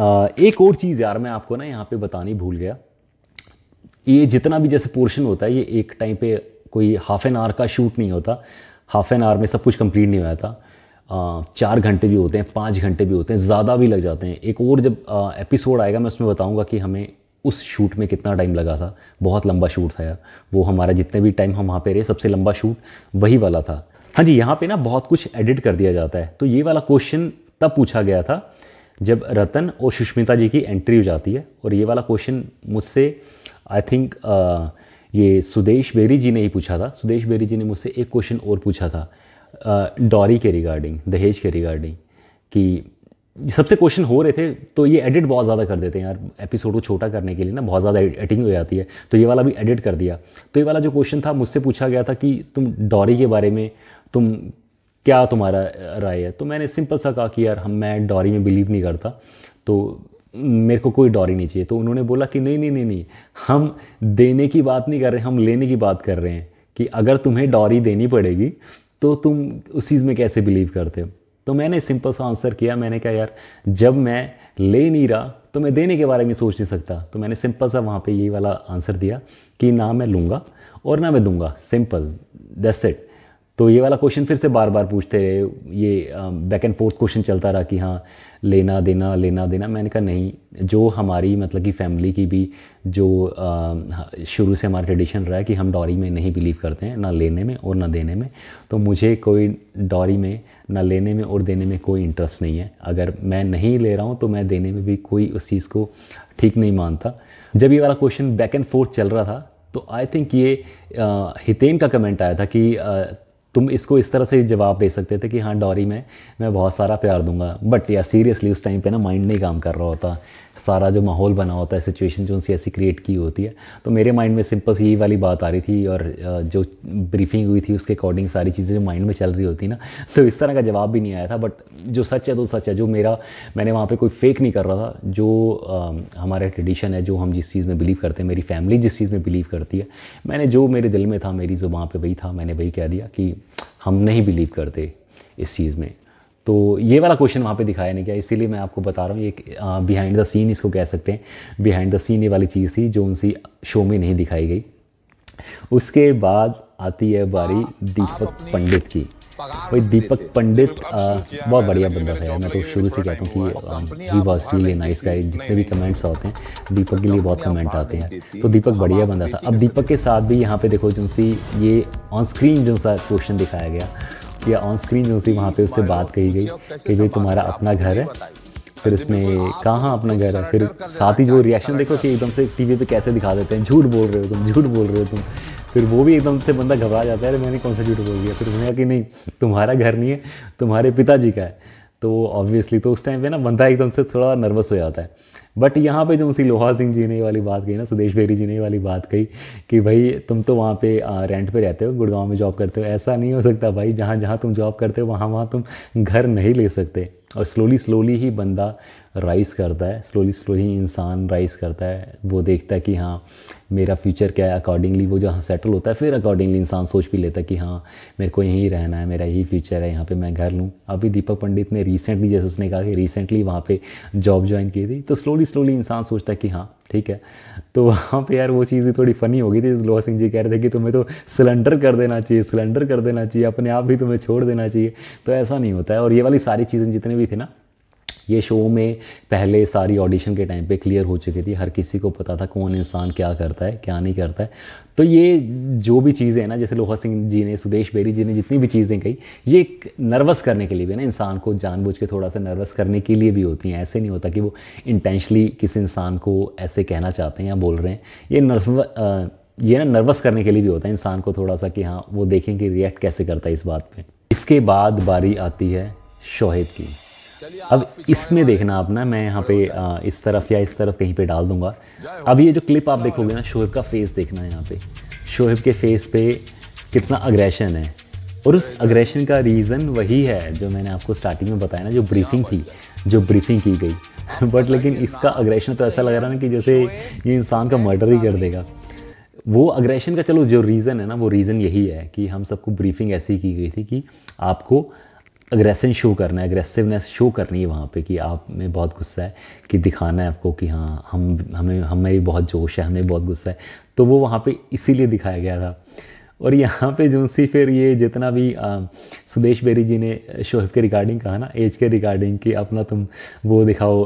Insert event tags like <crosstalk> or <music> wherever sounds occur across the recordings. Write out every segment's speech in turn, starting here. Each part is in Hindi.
एक और चीज़ यार मैं आपको ना यहाँ पे बतानी भूल गया ये जितना भी जैसे पोर्शन होता है ये एक टाइम पे कोई हाफ एन आवर का शूट नहीं होता हाफ एन आवर में सब कुछ कंप्लीट नहीं होता था चार घंटे भी होते हैं पाँच घंटे भी होते हैं ज़्यादा भी लग जाते हैं एक और जब एपिसोड आएगा मैं उसमें बताऊँगा कि हमें उस शूट में कितना टाइम लगा था बहुत लंबा शूट था यार वो हमारा जितने भी टाइम हम वहाँ पे रहे सबसे लंबा शूट वही वाला था हाँ जी यहाँ पे ना बहुत कुछ एडिट कर दिया जाता है तो ये वाला क्वेश्चन तब पूछा गया था जब रतन और सुष्मिता जी की एंट्री हो जाती है और ये वाला क्वेश्चन मुझसे आई थिंक ये सुदेश बेरी जी ने ही पूछा था सुदेश बेरी जी ने मुझसे एक क्वेश्चन और पूछा था डॉरी के रिगार्डिंग दहेज के रिगार्डिंग कि सबसे क्वेश्चन हो रहे थे तो ये एडिट बहुत ज़्यादा कर देते हैं यार एपिसोड को छोटा करने के लिए ना बहुत ज़्यादा एडिटिंग हो जाती है तो ये वाला भी एडिट कर दिया तो ये वाला जो क्वेश्चन था मुझसे पूछा गया था कि तुम डॉरी के बारे में तुम क्या तुम्हारा राय है तो मैंने सिंपल सा कहा कि यार हम मैं डॉरी में बिलीव नहीं करता तो मेरे को कोई डॉरी नहीं चाहिए तो उन्होंने बोला कि नहीं नहीं नहीं नहीं हम देने की बात नहीं कर रहे हम लेने की बात कर रहे हैं कि अगर तुम्हें डॉरी देनी पड़ेगी तो तुम उस चीज़ में कैसे बिलीव करते हो तो मैंने सिंपल सा आंसर किया मैंने कहा यार जब मैं ले नहीं रहा तो मैं देने के बारे में सोच नहीं सकता तो मैंने सिंपल सा वहाँ पे यही वाला आंसर दिया कि ना मैं लूँगा और ना मैं दूंगा सिंपल दैट्स इट तो ये वाला क्वेश्चन फिर से बार बार पूछते रहे ये बैक एंड फोर्थ क्वेश्चन चलता रहा कि हाँ लेना देना लेना देना मैंने कहा नहीं जो हमारी मतलब कि फैमिली की भी जो शुरू से हमारा ट्रेडिशन रहा है कि हम डॉरी में नहीं बिलीव करते हैं ना लेने में और ना देने में तो मुझे कोई डॉरी में ना लेने में और देने में कोई इंटरेस्ट नहीं है अगर मैं नहीं ले रहा हूँ तो मैं देने में भी कोई उस चीज़ को ठीक नहीं मानता जब ये वाला क्वेश्चन बैक एंड फोर्थ चल रहा था तो आई थिंक ये हितेन का कमेंट आया था कि तुम इसको इस तरह से जवाब दे सकते थे कि हाँ डॉरी में मैं बहुत सारा प्यार दूंगा बट या सीरियसली उस टाइम पे ना माइंड नहीं काम कर रहा होता सारा जो माहौल बना होता है सिचुएशन जो उनसे ऐसी क्रिएट की होती है तो मेरे माइंड में सिंपल सी यही वाली बात आ रही थी और जो ब्रीफिंग हुई थी उसके अकॉर्डिंग सारी चीज़ें जो माइंड में चल रही होती ना तो इस तरह का जवाब भी नहीं आया था बट जो सच है तो सच है जो मेरा मैंने वहाँ पर कोई फेक नहीं कर रहा था जो हमारा ट्रेडिशन है जो हम जिस चीज़ में बिलीव करते हैं मेरी फैमिली जिस चीज़ में बिलीव करती है मैंने जो मेरे दिल में था मेरी जुबान पर वही था मैंने वही कह दिया कि हम नहीं बिलीव करते इस चीज़ में तो ये वाला क्वेश्चन वहाँ पे दिखाया नहीं गया इसीलिए मैं आपको बता रहा हूँ एक बिहाइंड द सीन इसको कह सकते हैं बिहाइंड द सीन ये वाली चीज़ थी जो उनसी शो में नहीं दिखाई गई उसके बाद आती है बारी दीपक पंडित की भाई दीपक पंडित बहुत बढ़िया बंदा है मैं तो शुरू से कहता हूँ कि he was really nice guy जितने भी कमेंट्स आते हैं दीपक के लिए बहुत कमेंट आते हैं तो दीपक बढ़िया बंदा था अब दीपक के साथ भी यहाँ पे देखो जो ये ऑन स्क्रीन जो सा क्वेश्चन दिखाया गया या ऑन स्क्रीन जो थी वहाँ पे उससे बात कही गई कि भाई तुम्हारा अपना घर है फिर उसने हाँ, तो कहाँ अपना घर है फिर साथ ही जो रिएक्शन देखो कि एकदम से टीवी पे कैसे दिखा देते हैं झूठ बोल रहे हो तुम झूठ बोल रहे हो तुम फिर वो भी एकदम से बंदा घबरा जाता है अरे मैंने कौन सा झूठ बोल दिया फिर उन्होंने कहा कि नहीं तुम्हारा घर नहीं है तुम्हारे पिताजी का है तो ऑब्वियसली तो उस टाइम पे ना बंदा एकदम से थोड़ा नर्वस हो जाता है बट यहाँ पे जो उसी लोहा सिंह जी ने वाली बात कही ना सुदेश बेरी जी ने वाली बात कही कि भाई तुम तो वहाँ पे रेंट पे रहते हो गुड़गांव में जॉब करते हो ऐसा नहीं हो सकता भाई जहाँ जहाँ तुम जॉब करते हो वहाँ वहाँ तुम घर नहीं ले सकते और स्लोली स्लोली ही बंदा राइज़ करता है स्लोली स्लोली इंसान राइज़ करता है वो देखता है कि हाँ मेरा फ्यूचर क्या है अकॉर्डिंगली वो जहाँ सेटल होता है फिर अकॉर्डिंगली इंसान सोच भी लेता है कि हाँ मेरे को यहीं रहना है मेरा यही फ्यूचर है यहाँ पे मैं घर लूँ अभी दीपक पंडित ने रिसेंटली जैसे उसने कहा कि रिसेंटली वहाँ पे जॉब ज्वाइन की थी तो स्लोली स्लोली इंसान सोचता है कि हाँ ठीक है तो वहाँ पे यार वो चीज़ भी थोड़ी फनी हो गई थी लोहा सिंह जी कह रहे थे कि तुम्हें तो सिलेंडर कर देना चाहिए सिलेंडर कर देना चाहिए अपने आप भी तुम्हें छोड़ देना चाहिए तो ऐसा नहीं होता है और ये वाली सारी चीज़ें जितने भी थे ना ये शो में पहले सारी ऑडिशन के टाइम पे क्लियर हो चुकी थी हर किसी को पता था कौन इंसान क्या करता है क्या नहीं करता है तो ये जो भी चीज़ें हैं ना जैसे लोहा सिंह जी ने सुदेश बेरी जी ने जितनी भी चीज़ें कही ये एक नर्वस करने के लिए भी ना इंसान को जानबूझ के थोड़ा सा नर्वस करने के लिए भी होती हैं ऐसे नहीं होता कि वो इंटेंशली किसी इंसान को ऐसे कहना चाहते हैं या बोल रहे हैं ये नर्व ये ना नर्वस करने के लिए भी होता है इंसान को थोड़ा सा कि हाँ वो देखें कि रिएक्ट कैसे करता है इस बात पे इसके बाद बारी आती है शोहेद की अब इसमें देखना आप ना मैं यहाँ पे इस तरफ या इस तरफ कहीं पे डाल दूंगा अब ये जो क्लिप आप देखोगे ना शोहेब का फेस देखना है यहाँ पे शोहेब के फेस पे कितना अग्रेशन है और उस अग्रेशन का रीज़न वही है जो मैंने आपको स्टार्टिंग में बताया ना जो ब्रीफिंग थी जो ब्रीफिंग की गई बट <laughs> लेकिन इसका अग्रेशन तो ऐसा लग रहा ना कि जैसे ये इंसान का मर्डर ही कर देगा वो अग्रेशन का चलो जो रीज़न है ना वो रीज़न यही है कि हम सबको ब्रीफिंग ऐसी की गई थी कि आपको अग्रेसन शो करना है अग्रेसिवनेस शो करनी है वहाँ पे कि आप में बहुत गुस्सा है कि दिखाना है आपको कि हाँ हम हमें हमें भी बहुत जोश है हमें बहुत गुस्सा है तो वो वहाँ पे इसीलिए दिखाया गया था और यहाँ पे जो सी फिर ये जितना भी आ, सुदेश बेरी जी ने शोहेब के रिगार्डिंग कहा ना एज के रिगार्डिंग कि अपना तुम वो दिखाओ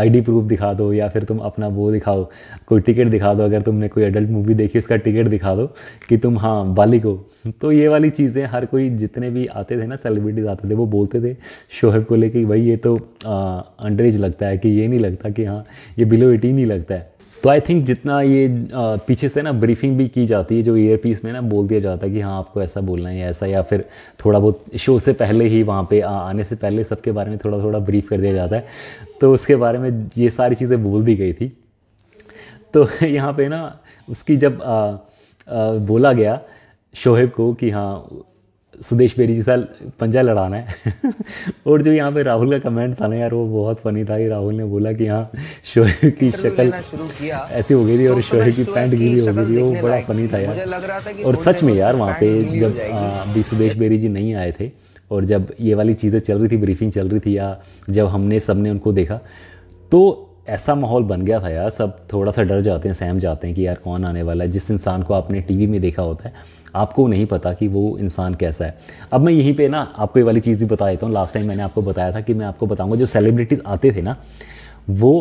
आईडी प्रूफ दिखा दो या फिर तुम अपना वो दिखाओ कोई टिकट दिखा दो अगर तुमने कोई एडल्ट मूवी देखी उसका टिकट दिखा दो कि तुम हाँ बालिक हो तो ये वाली चीज़ें हर कोई जितने भी आते थे ना सेलिब्रिटीज़ आते थे वो बोलते थे शोहेब को लेके भाई ये तो अंडर एज लगता है कि ये नहीं लगता कि हाँ ये बिलो एटीन ही लगता है तो आई थिंक जितना ये पीछे से ना ब्रीफिंग भी की जाती है जो ईयर पीस में ना बोल दिया जाता है कि हाँ आपको ऐसा बोलना है ऐसा या फिर थोड़ा बहुत शो से पहले ही वहाँ पे आने से पहले सबके बारे में थोड़ा थोड़ा ब्रीफ कर दिया जाता है तो उसके बारे में ये सारी चीज़ें बोल दी गई थी तो <laughs> यहाँ पे ना उसकी जब आ, आ, बोला गया शोहेब को कि हाँ सुदेश बेरी जी साल पंजा लड़ाना है और जो यहाँ पे राहुल का कमेंट था ना यार वो बहुत फनी था राहुल ने बोला कि हाँ शोहे की शक्ल ऐसी हो गई थी और तो शोहे की पैंट गीली हो गई थी वो बड़ा फनी था यार और सच में यार वहाँ पे जब हाँ, अभी सुदेश बेरी जी नहीं आए थे और जब ये वाली चीज़ें चल रही थी ब्रीफिंग चल रही थी या जब हमने सबने उनको देखा तो ऐसा माहौल बन गया था यार सब थोड़ा सा डर जाते हैं सहम जाते हैं कि यार कौन आने वाला है जिस इंसान को आपने टीवी में देखा होता है आपको नहीं पता कि वो इंसान कैसा है अब मैं यहीं पे ना आपको ये वाली चीज़ भी बता देता हूँ लास्ट टाइम मैंने आपको बताया था कि मैं आपको बताऊँगा जो सेलिब्रिटीज़ आते थे ना वो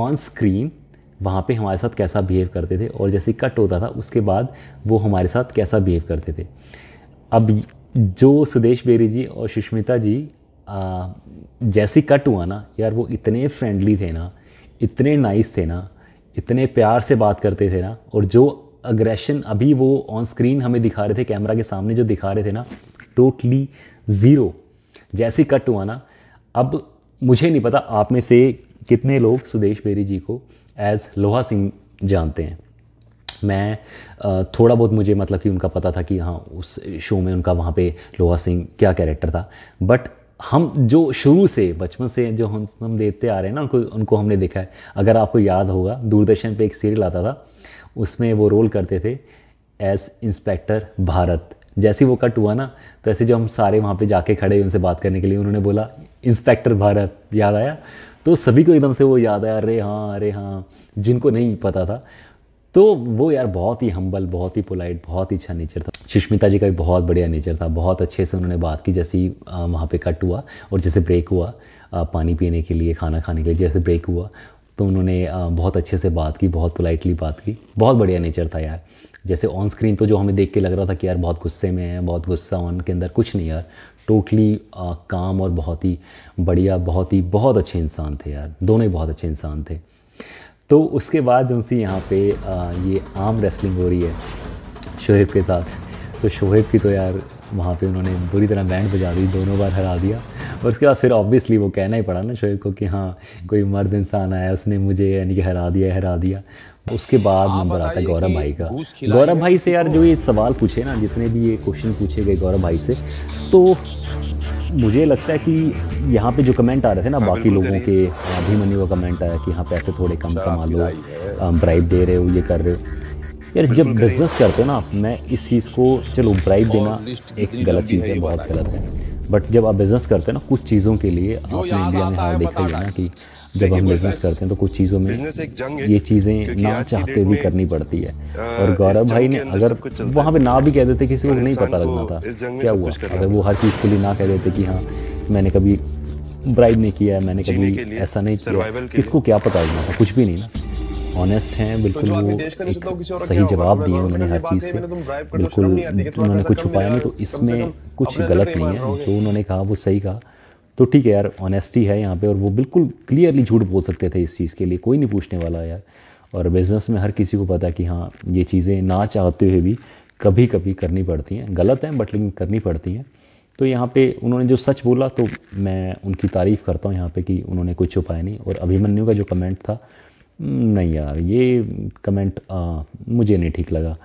ऑन स्क्रीन वहाँ पे हमारे साथ कैसा बिहेव करते थे और जैसे कट होता था उसके बाद वो हमारे साथ कैसा बिहेव करते थे अब जो सुदेश बेरी जी और सुष्मिता जी जैसे कट हुआ ना यार वो इतने फ्रेंडली थे ना इतने नाइस थे ना इतने प्यार से बात करते थे ना और जो अग्रेशन अभी वो ऑन स्क्रीन हमें दिखा रहे थे कैमरा के सामने जो दिखा रहे थे ना टोटली ज़ीरो जैसे कट हुआ ना अब मुझे नहीं पता आप में से कितने लोग सुदेश बेरी जी को एज लोहा सिंह जानते हैं मैं थोड़ा बहुत मुझे मतलब कि उनका पता था कि हाँ उस शो में उनका वहाँ पे लोहा सिंह क्या कैरेक्टर था बट हम जो शुरू से बचपन से जो हम हम देखते आ रहे हैं ना उनको उनको हमने देखा है अगर आपको याद होगा दूरदर्शन पे एक सीरियल आता था उसमें वो रोल करते थे एज इंस्पेक्टर भारत जैसे वो कट हुआ ना तो ऐसे जो हम सारे वहाँ पे जाके खड़े हुए उनसे बात करने के लिए उन्होंने बोला इंस्पेक्टर भारत याद आया तो सभी को एकदम से वो याद आया अरे हाँ अरे हाँ जिनको नहीं पता था तो वो यार बहुत ही हम्बल बहुत ही पोलाइट बहुत ही अच्छा नेचर था सुष्मिता जी का भी बहुत बढ़िया नेचर था बहुत अच्छे से उन्होंने बात की जैसे वहाँ पर कट हुआ और जैसे ब्रेक हुआ पानी पीने के लिए खाना खाने के लिए जैसे ब्रेक हुआ तो उन्होंने बहुत अच्छे से बात की बहुत पोलाइटली बात की बहुत बढ़िया नेचर था यार जैसे ऑन स्क्रीन तो जो हमें देख के लग रहा था कि यार बहुत गुस्से में है बहुत गुस्सा ऑन के अंदर कुछ नहीं यार टोटली काम और बहुत ही बढ़िया बहुत ही बहुत अच्छे इंसान थे यार दोनों ही बहुत अच्छे इंसान थे तो उसके बाद जो सी यहाँ पे ये आम रेसलिंग हो रही है शोएब के साथ तो शोहेब की तो यार वहाँ पे उन्होंने बुरी तरह बैंड बजा दी दोनों बार हरा दिया और उसके बाद फिर ऑब्वियसली वो कहना ही पड़ा ना शोहेब को कि हाँ कोई मर्द इंसान आया उसने मुझे यानी कि हरा दिया हरा दिया उसके बाद नंबर हाँ, आता है गौरव भाई का गौरव भाई से यार जो ये सवाल पूछे ना जितने भी ये क्वेश्चन पूछे गए गौरव भाई से तो मुझे लगता है कि यहाँ पे जो कमेंट आ रहे थे ना हाँ, बाकी लोगों के अभिमन्यु का कमेंट आया कि हाँ पैसे थोड़े कम कमा लो ब्राइब दे रहे हो ये कर रहे हो यार जब बिजनेस करते हैं ना मैं इस चीज़ को चलो ब्राइब देना एक गलत चीज़ है बहुत गलत है बट जब आप बिज़नेस करते हैं ना कुछ चीज़ों के लिए आपने इंडिया में हाल देखा होगा ना कि जब हम बिजनेस करते हैं तो कुछ चीज़ों में ये चीज़ें ना चाहते हुए करनी पड़ती है और गौरव भाई ने अगर वहाँ पे ना भी कह देते किसी को नहीं पता लगना था क्या हुआ अगर वो हर चीज़ के लिए ना कह देते कि हाँ मैंने कभी ब्राइड नहीं किया है मैंने कभी ऐसा नहीं किया इसको क्या पता लगना था कुछ भी नहीं ना ऑनेस्ट हैं तो बिल्कुल वो एक तो तो सही जवाब दिए उन्होंने हर चीज़ के बिल्कुल उन्होंने कुछ छुपाया नहीं तो इसमें कुछ गलत नहीं है जो उन्होंने कहा वो सही कहा तो ठीक है यार ऑनेस्टी है यहाँ पे और वो बिल्कुल क्लियरली झूठ बोल सकते थे इस चीज़ के लिए कोई नहीं पूछने वाला यार और बिज़नेस में हर किसी को पता है कि हाँ ये चीज़ें ना चाहते हुए भी कभी कभी करनी पड़ती हैं गलत हैं बट लेकिन करनी पड़ती हैं तो यहाँ पे उन्होंने जो सच बोला तो मैं उनकी तारीफ़ करता हूँ यहाँ पे कि उन्होंने कुछ छुपाया नहीं और अभिमन्यु का जो कमेंट था नहीं यार ये कमेंट आ, मुझे नहीं ठीक लगा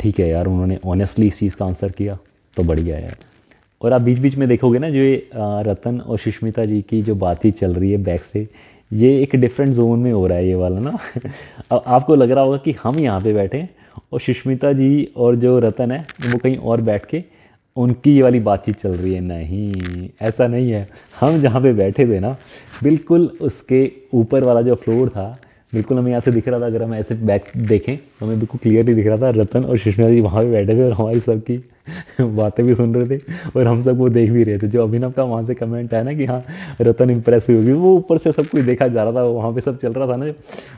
ठीक है यार उन्होंने ऑनेस्टली इस चीज़ का आंसर किया तो बढ़िया है और आप बीच बीच में देखोगे ना जो ये रतन और सुष्मिता जी की जो बात ही चल रही है बैक से ये एक डिफरेंट जोन में हो रहा है ये वाला ना <laughs> अब आपको लग रहा होगा कि हम यहाँ पे बैठे हैं और सुष्मिता जी और जो रतन है वो कहीं और बैठ के उनकी ये वाली बातचीत चल रही है नहीं ऐसा नहीं है हम जहाँ पे बैठे थे ना बिल्कुल उसके ऊपर वाला जो फ्लोर था बिल्कुल हमें यहाँ से दिख रहा था अगर हम ऐसे बैक देखें મને બકો ક્લિયરલી દેખરાતા રતન ઓર શિશુનાની મહાવે બેડવેર હોઈ સકી વાતે ભી સુન રહે થે ઓર હમ સબ વો દેખ ભી રહે થે જો અભિનવ કા વહા સે કમેન્ટ હે ના કે હા રતન ઇમ્પ્રેસિવ હોગી વો ઉપર સે સબ કુછ દેખા જા રહા થા વોહા પે સબ ચલ રહા થા ને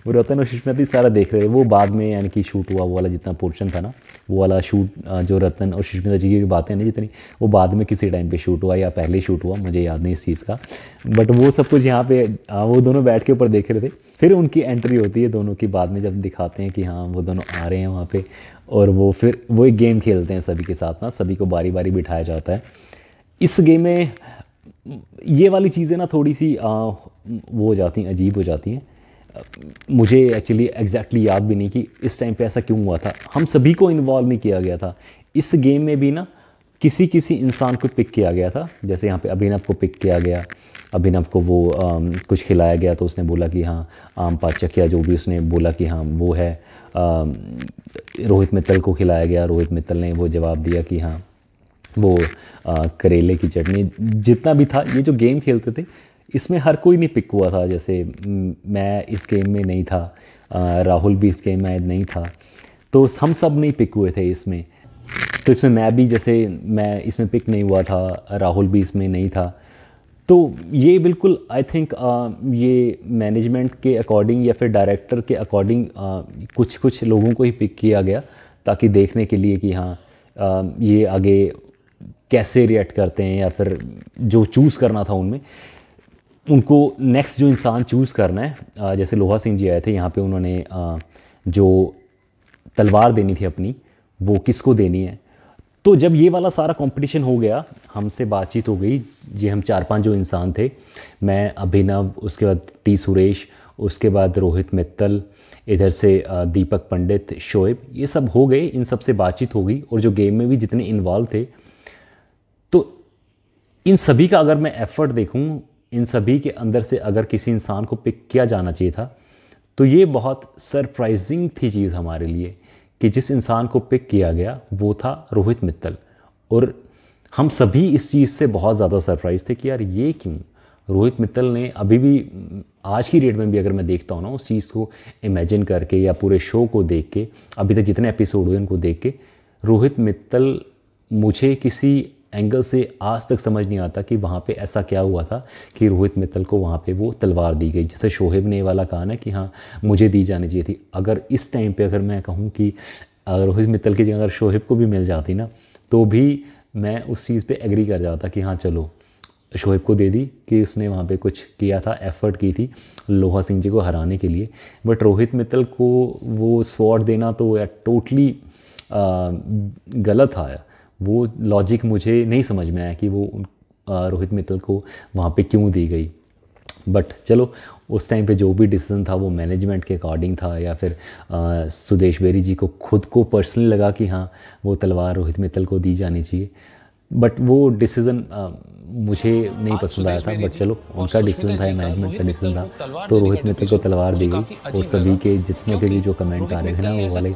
વો રતન ઓર શિશુનાતી સારા દેખ રહે થે વો બાદ મે એનકી શૂટ ہوا વો લા જીતના પોર્શન થા ના વો લા શૂટ જો રતન ઓર શિશુનાજી કે બાતે હે ને જીતની વો બાદ મે કિસ ટાઈમ પે શૂટ ہوا يا પહેલે શૂટ ہوا મુજે યાદ નહીં ઇસ ચીઝ કા બટ વો સબ કુછ યહા પે વો દોનો બેઠ કે ઉપર દેખ રહે થે ફિર ઉનકી એન્ટ્રી હોતી હે દોનો કી બાદ મે જબ દિખાતે હે કે હા વો दोनों आ रहे हैं वहाँ पे और वो फिर वो एक गेम खेलते हैं सभी के साथ ना सभी को बारी बारी बिठाया जाता है इस गेम में ये वाली चीज़ें ना थोड़ी सी आ, वो हो जाती हैं अजीब हो जाती हैं मुझे एक्चुअली एग्जैक्टली याद भी नहीं कि इस टाइम पे ऐसा क्यों हुआ था हम सभी को इन्वॉल्व नहीं किया गया था इस गेम में भी ना किसी किसी इंसान को पिक किया गया था जैसे यहाँ पे अभिनव को पिक किया गया अभिनव को वो आ, कुछ खिलाया गया तो उसने बोला कि हाँ आम पाचक या जो भी उसने बोला कि हाँ वो है रोहित मित्तल को खिलाया गया रोहित मित्तल ने वो जवाब दिया कि हाँ वो आ, करेले की चटनी जितना भी था ये जो गेम खेलते थे इसमें हर कोई नहीं पिक हुआ था जैसे मैं इस गेम में नहीं था राहुल भी इस गेम में नहीं था तो हम सब नहीं पिक हुए थे इसमें तो इसमें मैं भी जैसे मैं इसमें पिक नहीं हुआ था राहुल भी इसमें नहीं था तो ये बिल्कुल आई थिंक ये मैनेजमेंट के अकॉर्डिंग या फिर डायरेक्टर के अकॉर्डिंग कुछ कुछ लोगों को ही पिक किया गया ताकि देखने के लिए कि हाँ आ, ये आगे कैसे रिएक्ट करते हैं या फिर जो चूज़ करना था उनमें उनको नेक्स्ट जो इंसान चूज़ करना है जैसे लोहा सिंह जी आए थे यहाँ पे उन्होंने जो तलवार देनी थी अपनी वो किसको देनी है तो जब ये वाला सारा कंपटीशन हो गया हमसे बातचीत हो गई जी हम चार पांच जो इंसान थे मैं अभिनव उसके बाद टी सुरेश उसके बाद रोहित मित्तल इधर से दीपक पंडित शोएब ये सब हो गए इन सब से बातचीत हो गई और जो गेम में भी जितने इन्वॉल्व थे तो इन सभी का अगर मैं एफर्ट देखूँ इन सभी के अंदर से अगर किसी इंसान को पिक किया जाना चाहिए था तो ये बहुत सरप्राइजिंग थी चीज़ हमारे लिए कि जिस इंसान को पिक किया गया वो था रोहित मित्तल और हम सभी इस चीज़ से बहुत ज़्यादा सरप्राइज थे कि यार ये क्यों रोहित मित्तल ने अभी भी आज की डेट में भी अगर मैं देखता हूँ ना उस चीज़ को इमेजिन करके या पूरे शो को देख के अभी तक जितने एपिसोड हुए उनको देख के रोहित मित्तल मुझे किसी एंगल से आज तक समझ नहीं आता कि वहाँ पे ऐसा क्या हुआ था कि रोहित मित्तल को वहाँ पे वो तलवार दी गई जैसे शोहेब ने वाला कहा ना कि हाँ मुझे दी जानी चाहिए थी अगर इस टाइम पे अगर मैं कहूँ कि रोहित मित्तल की जगह अगर शोहेब को भी मिल जाती ना तो भी मैं उस चीज़ पर एग्री कर जाता कि हाँ चलो शोहेब को दे दी कि उसने वहाँ पे कुछ किया था एफर्ट की थी लोहा सिंह जी को हराने के लिए बट रोहित मित्तल को वो स्वॉट देना तो या टोटली गलत आया वो लॉजिक मुझे नहीं समझ में आया कि वो रोहित मित्तल को वहाँ पे क्यों दी गई बट चलो उस टाइम पे जो भी डिसीजन था वो मैनेजमेंट के अकॉर्डिंग था या फिर आ, सुदेश बेरी जी को खुद को पर्सनली लगा कि हाँ वो तलवार रोहित मित्तल को दी जानी चाहिए बट वो डिसीज़न मुझे हाँ, नहीं पसंद आया था बट चलो उनका डिसीजन था मैनेजमेंट का डिसीजन मतलब था तो रोहित मित्तल को तलवार दी गई और सभी के जितने के भी जो कमेंट आ रहे हैं ना वो वाले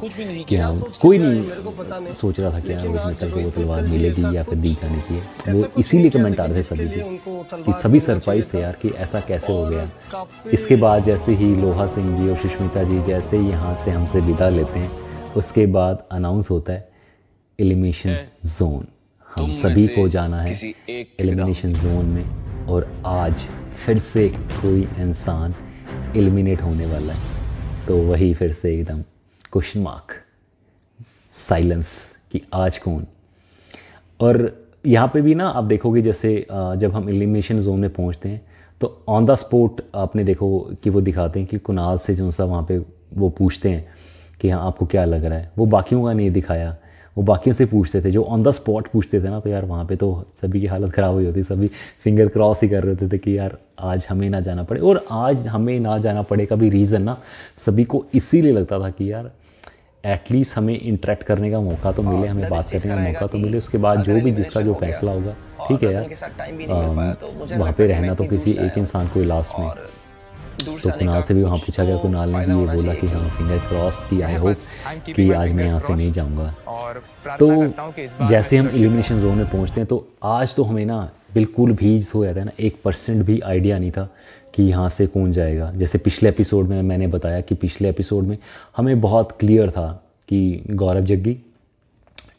कि हाँ कोई नहीं सोच रहा था कि रोहित मित्तल को वो तलवार मिलेगी या फिर दी जानी चाहिए वो इसीलिए कमेंट आ रहे थे सभी के कि सभी सरप्राइज थे यार कि ऐसा कैसे हो गया इसके बाद जैसे ही लोहा सिंह जी और सुष्मिता जी जैसे यहाँ से हमसे विदा लेते हैं उसके बाद अनाउंस होता है एलिमिनेशन जोन हम सभी को जाना है एलिमिनेशन जोन में और आज फिर से कोई इंसान एलिमिनेट होने वाला है तो वही फिर से एकदम क्वेश्चन मार्क साइलेंस कि आज कौन और यहाँ पे भी ना आप देखोगे जैसे जब हम एलिमिनेशन जोन में पहुँचते हैं तो ऑन द स्पॉट आपने देखो कि वो दिखाते हैं कि कुनाल से जो सा वहाँ पे वो पूछते हैं कि हाँ आपको क्या लग रहा है वो बाकियों का नहीं दिखाया वो बाकियों से पूछते थे जो ऑन द स्पॉट पूछते थे ना तो यार वहाँ पे तो सभी की हालत ख़राब हुई होती सभी फिंगर क्रॉस ही कर रहे होते थे कि यार आज हमें ना जाना पड़े और आज हमें ना जाना पड़े का भी रीज़न ना सभी को इसीलिए लगता था कि यार एटलीस्ट हमें इंटरेक्ट करने का मौका तो मिले हाँ, हमें मतलब बात करने का मौका तो मिले उसके बाद जो भी जिसका जो फैसला होगा ठीक है यार तो वहाँ पे रहना तो किसी एक इंसान को लास्ट में तो कुणाल से भी वहाँ पूछा गया तो कुणाल ने भी ये बोला कि हाँ फिंगर क्रॉस की आई होप कि आज मैं यहाँ से नहीं जाऊँगा तो जैसे हम एलिमिनेशन जोन में पहुँचते हैं तो आज तो हमें ना बिल्कुल भी हो जाता है ना एक परसेंट भी आइडिया नहीं था कि यहाँ से कौन जाएगा जैसे पिछले एपिसोड में मैंने बताया कि पिछले एपिसोड में हमें बहुत क्लियर था कि गौरव जग्गी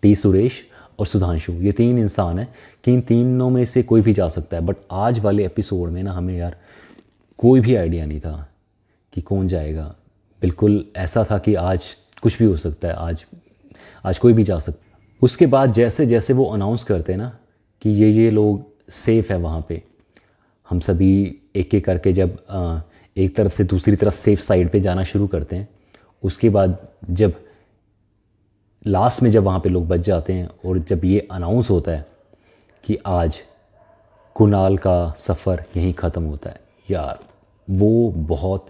टी सुरेश और सुधांशु ये तीन इंसान हैं कि इन तीनों में से कोई भी जा सकता है बट आज वाले एपिसोड में ना हमें यार कोई भी आइडिया नहीं था कि कौन जाएगा बिल्कुल ऐसा था कि आज कुछ भी हो सकता है आज आज कोई भी जा सकता उसके बाद जैसे जैसे वो अनाउंस करते ना कि ये ये लोग सेफ़ है वहाँ पे हम सभी एक एक करके जब एक तरफ से दूसरी तरफ सेफ़ साइड पे जाना शुरू करते हैं उसके बाद जब लास्ट में जब वहाँ पे लोग बच जाते हैं और जब ये अनाउंस होता है कि आज कुनाल का सफ़र यहीं ख़त्म होता है यार वो बहुत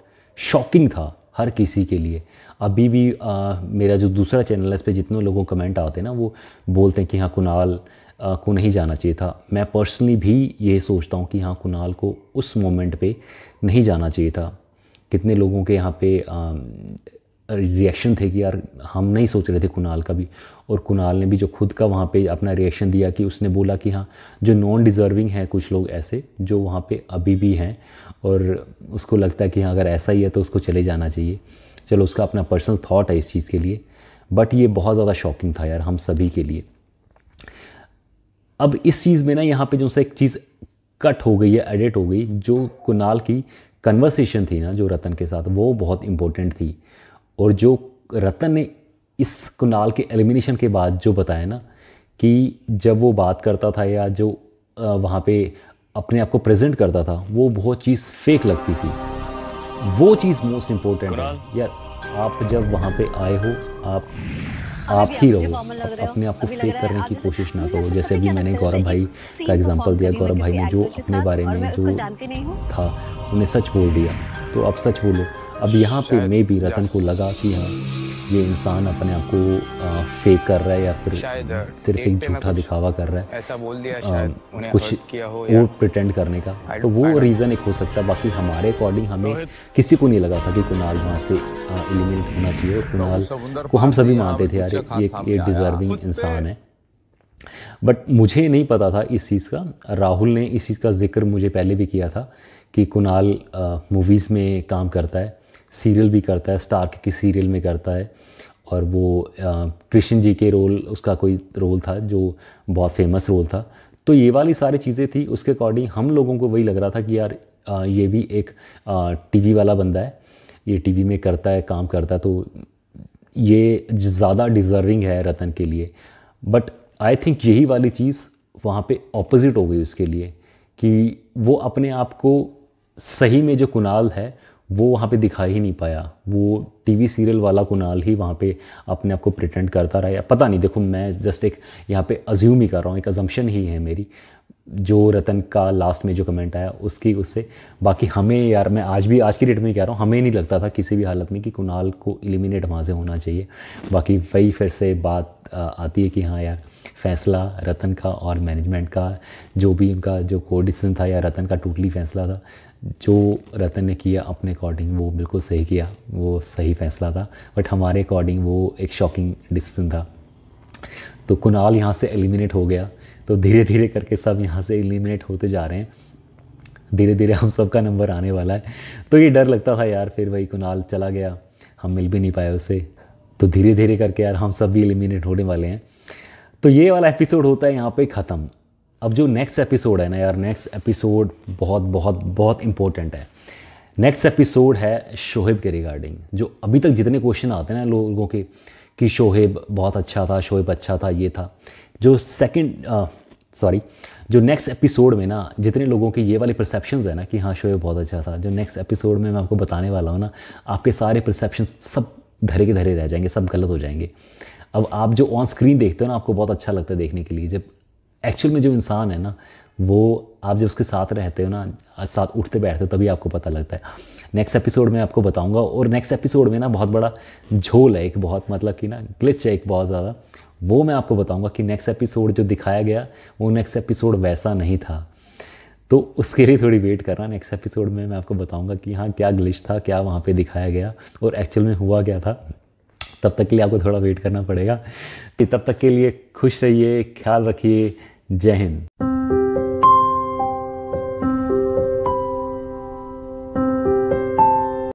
शॉकिंग था हर किसी के लिए अभी भी आ, मेरा जो दूसरा चैनल है इस पर जितने लोगों कमेंट आते हैं ना वो बोलते हैं कि हाँ कुणाल को नहीं जाना चाहिए था मैं पर्सनली भी ये सोचता हूँ कि हाँ कुणाल को उस मोमेंट पे नहीं जाना चाहिए था कितने लोगों के यहाँ पे रिएक्शन थे कि यार हम नहीं सोच रहे थे कुणाल का भी और कुणाल ने भी जो खुद का वहाँ पे अपना रिएक्शन दिया कि उसने बोला कि हाँ जो नॉन डिज़र्विंग है कुछ लोग ऐसे जो वहाँ पे अभी भी हैं और उसको लगता है कि हाँ अगर ऐसा ही है तो उसको चले जाना चाहिए चलो उसका अपना पर्सनल थाट है इस चीज़ के लिए बट ये बहुत ज़्यादा शॉकिंग था यार हम सभी के लिए अब इस चीज़ में ना यहाँ पे जो सा एक चीज़ कट हो गई या एडिट हो गई जो कुनाल की कन्वर्सेशन थी ना जो रतन के साथ वो बहुत इम्पोर्टेंट थी और जो रतन ने इस कुनाल के एलिमिनेशन के बाद जो बताया ना कि जब वो बात करता था या जो वहाँ पे अपने आप को प्रेजेंट करता था वो बहुत चीज़ फेक लगती थी वो चीज़ मोस्ट इम्पोर्टेंट है यार आप जब वहाँ पे आए हो आप आप ही रहो आप अपने आप को फेक करने की कोशिश ना करो जैसे अभी मैंने गौरव भाई का एग्जांपल दिया गौरव भाई ने जो अपने बारे में जो था उन्हें सच बोल दिया तो अब सच बोलो अब यहाँ पे मैं भी रतन को लगा कि हाँ ये इंसान अपने आप को फेक कर रहा है या फिर सिर्फ एक झूठा दिखावा कर रहा है ऐसा बोल दिया शायद आ, कुछ किया हो वो प्रिटेंड करने का तो वो रीज़न एक हो सकता है बाकी हमारे अकॉर्डिंग हमें किसी को नहीं लगा था कि कुणाल वहाँ से एलिमिनेट होना चाहिए और तो कुणाल को हम सभी मानते थे यार ये एक डिज़र्विंग इंसान है बट मुझे नहीं पता था इस चीज़ का राहुल ने इस चीज़ का जिक्र मुझे पहले भी किया था कि कुणाल मूवीज़ में काम करता है सीरियल भी करता है स्टार के किस सीरियल में करता है और वो कृष्ण जी के रोल उसका कोई रोल था जो बहुत फेमस रोल था तो ये वाली सारी चीज़ें थी उसके अकॉर्डिंग हम लोगों को वही लग रहा था कि यार आ, ये भी एक टीवी वाला बंदा है ये टीवी में करता है काम करता है तो ये ज़्यादा डिज़र्विंग है रतन के लिए बट आई थिंक यही वाली चीज़ वहाँ पे ऑपोजिट हो गई उसके लिए कि वो अपने आप को सही में जो कुनाल है वो वहाँ पे दिखा ही नहीं पाया वो टीवी सीरियल वाला कुणाल ही वहाँ पे अपने आप को प्रिटेंड करता रहा पता नहीं देखो मैं जस्ट एक यहाँ पे अज्यूम ही कर रहा हूँ एक अजम्पन ही है मेरी जो रतन का लास्ट में जो कमेंट आया उसकी उससे बाकी हमें यार मैं आज भी आज की डेट में कह रहा हूँ हमें नहीं लगता था किसी भी हालत में कि कुणाल को एलिमिनेट वहाँ से होना चाहिए बाकी वही फिर से बात आती है कि हाँ यार फैसला रतन का और मैनेजमेंट का जो भी उनका जो कोडिसन था या रतन का टोटली फैसला था जो रतन ने किया अपने अकॉर्डिंग वो बिल्कुल सही किया वो सही फैसला था बट हमारे अकॉर्डिंग वो एक शॉकिंग डिसीजन था तो कुणाल यहाँ से एलिमिनेट हो गया तो धीरे धीरे करके सब यहाँ से एलिमिनेट होते जा रहे हैं धीरे धीरे हम सब का नंबर आने वाला है तो ये डर लगता था यार फिर वही कुणाल चला गया हम मिल भी नहीं पाए उसे तो धीरे धीरे करके यार हम सब भी एलिमिनेट होने वाले हैं तो ये वाला एपिसोड होता है यहाँ पे ख़त्म अब जो नेक्स्ट एपिसोड है ना यार नेक्स्ट एपिसोड बहुत बहुत बहुत इंपॉर्टेंट है नेक्स्ट एपिसोड है शोहेब के रिगार्डिंग जो अभी तक जितने क्वेश्चन आते हैं ना लोगों के कि शोहेब बहुत अच्छा था शोहेब अच्छा था ये था जो सेकंड सॉरी जो नेक्स्ट एपिसोड में ना जितने लोगों के ये वाले परसेप्शन है ना कि हाँ शोएब बहुत अच्छा था जो नेक्स्ट एपिसोड में मैं आपको बताने वाला हूँ ना आपके सारे परसेप्शन सब धरे के धरे रह जाएंगे सब गलत हो जाएंगे अब आप जो ऑन स्क्रीन देखते हो ना आपको बहुत अच्छा लगता है देखने के लिए जब एक्चुअल में जो इंसान है ना वो आप जब उसके साथ रहते हो ना साथ उठते बैठते हो तभी आपको पता लगता है नेक्स्ट एपिसोड में आपको बताऊंगा और नेक्स्ट एपिसोड में ना बहुत बड़ा झोल है एक बहुत मतलब कि ना ग्लिच है एक बहुत ज़्यादा वो मैं आपको बताऊंगा कि नेक्स्ट एपिसोड जो दिखाया गया वो नेक्स्ट एपिसोड वैसा नहीं था तो उसके लिए थोड़ी वेट कर रहा नेक्स्ट एपिसोड में मैं आपको बताऊँगा कि हाँ क्या ग्लिच था क्या वहाँ पर दिखाया गया और एक्चुअल में हुआ क्या था तब तक के लिए आपको थोड़ा वेट करना पड़ेगा कि तब तक के लिए खुश रहिए ख्याल रखिए जय हिंद